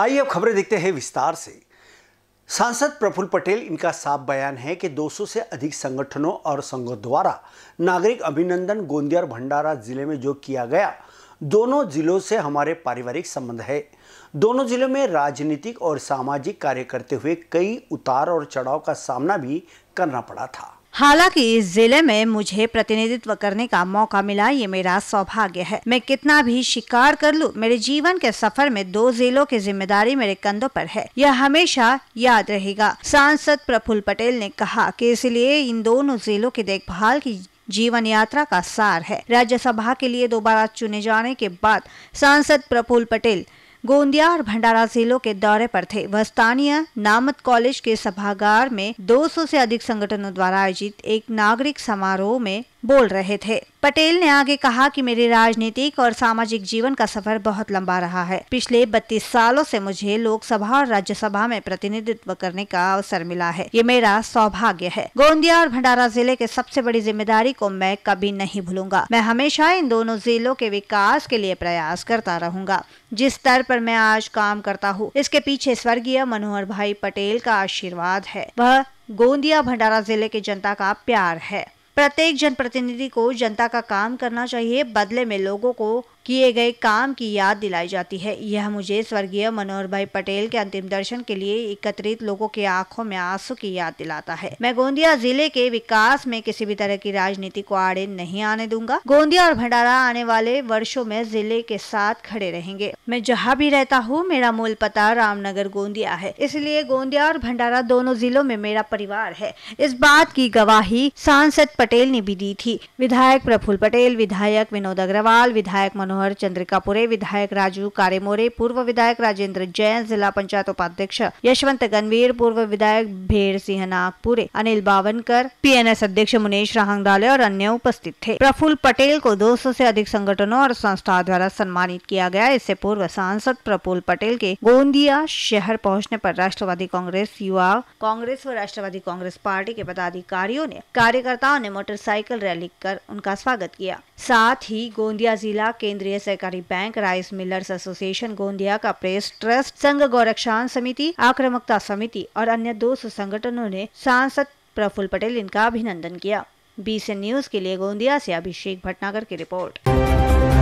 आइए अब खबरें देखते हैं विस्तार से सांसद प्रफुल्ल पटेल इनका साफ बयान है कि 200 से अधिक संगठनों और संघों द्वारा नागरिक अभिनंदन गोंदिया और भंडारा जिले में जो किया गया दोनों जिलों से हमारे पारिवारिक संबंध है दोनों जिलों में राजनीतिक और सामाजिक कार्य करते हुए कई उतार और चढ़ाव का सामना भी करना पड़ा था हालांकि इस जिले में मुझे प्रतिनिधित्व करने का मौका मिला ये मेरा सौभाग्य है मैं कितना भी शिकार कर लूँ मेरे जीवन के सफर में दो जिलों की जिम्मेदारी मेरे कंधों पर है यह हमेशा याद रहेगा सांसद प्रफुल्ल पटेल ने कहा कि इसलिए इन दोनों जिलों की देखभाल की जीवन यात्रा का सार है राज्यसभा के लिए दोबारा चुने जाने के बाद सांसद प्रफुल्ल पटेल गोंदिया और भंडारा जिलों के दौरे पर थे वह स्थानीय नामत कॉलेज के सभागार में 200 से अधिक संगठनों द्वारा आयोजित एक नागरिक समारोह में बोल रहे थे पटेल ने आगे कहा कि मेरे राजनीतिक और सामाजिक जीवन का सफर बहुत लंबा रहा है पिछले 32 सालों से मुझे लोकसभा और राज्यसभा में प्रतिनिधित्व करने का अवसर मिला है ये मेरा सौभाग्य है गोंदिया और भंडारा जिले के सबसे बड़ी जिम्मेदारी को मैं कभी नहीं भूलूंगा मैं हमेशा इन दोनों जिलों के विकास के लिए प्रयास करता रहूंगा जिस स्तर पर मैं आज काम करता हूँ इसके पीछे स्वर्गीय मनोहर भाई पटेल का आशीर्वाद है वह गोंदिया भंडारा जिले की जनता का प्यार है प्रत्येक जनप्रतिनिधि को जनता का काम करना चाहिए बदले में लोगों को किए गए काम की याद दिलाई जाती है यह मुझे स्वर्गीय मनोहर भाई पटेल के अंतिम दर्शन के लिए एकत्रित लोगों की आंखों में आंसू की याद दिलाता है मैं गोंदिया जिले के विकास में किसी भी तरह की राजनीति को आड़े नहीं आने दूंगा गोंदिया और भंडारा आने वाले वर्षो में जिले के साथ खड़े रहेंगे मैं जहाँ भी रहता हूँ मेरा मूल पता रामनगर गोंदिया है इसलिए गोंदिया और भंडारा दोनों जिलों में मेरा परिवार है इस बात की गवाही सांसद पटेल ने भी दी थी विधायक प्रफुल पटेल विधायक विनोद अग्रवाल विधायक मनोहर चंद्रिकापुरे विधायक राजू कारेमोरे पूर्व विधायक राजेंद्र जैन जिला पंचायत उपाध्यक्ष यशवंत गणवीर पूर्व विधायक भेड़ सिंह नागपुरे अनिल बावनकर पी अध्यक्ष मुनेश राहंगदाले और अन्य उपस्थित थे प्रफुल पटेल को दो सौ अधिक संगठनों और संस्थाओं द्वारा सम्मानित किया गया इससे पूर्व सांसद प्रफुल पटेल के गोंदिया शहर पहुँचने आरोप राष्ट्रवादी कांग्रेस युवा कांग्रेस व राष्ट्रवादी कांग्रेस पार्टी के पदाधिकारियों ने कार्यकर्ताओं ने ने मोटरसाइकिल रैली कर उनका स्वागत किया साथ ही गोंदिया जिला केंद्रीय सहकारी bank rice millers association Gondia का प्रेस ट्रस्ट संघ गोरक्षान समिति आक्रमकता समिति और अन्य दो संगठनों ने सांसद प्रफुल्ल पटेल इनका अभिनंदन किया बीसीएन न्यूज के लिए गोंदिया से अभिषेक भटनागर की रिपोर्ट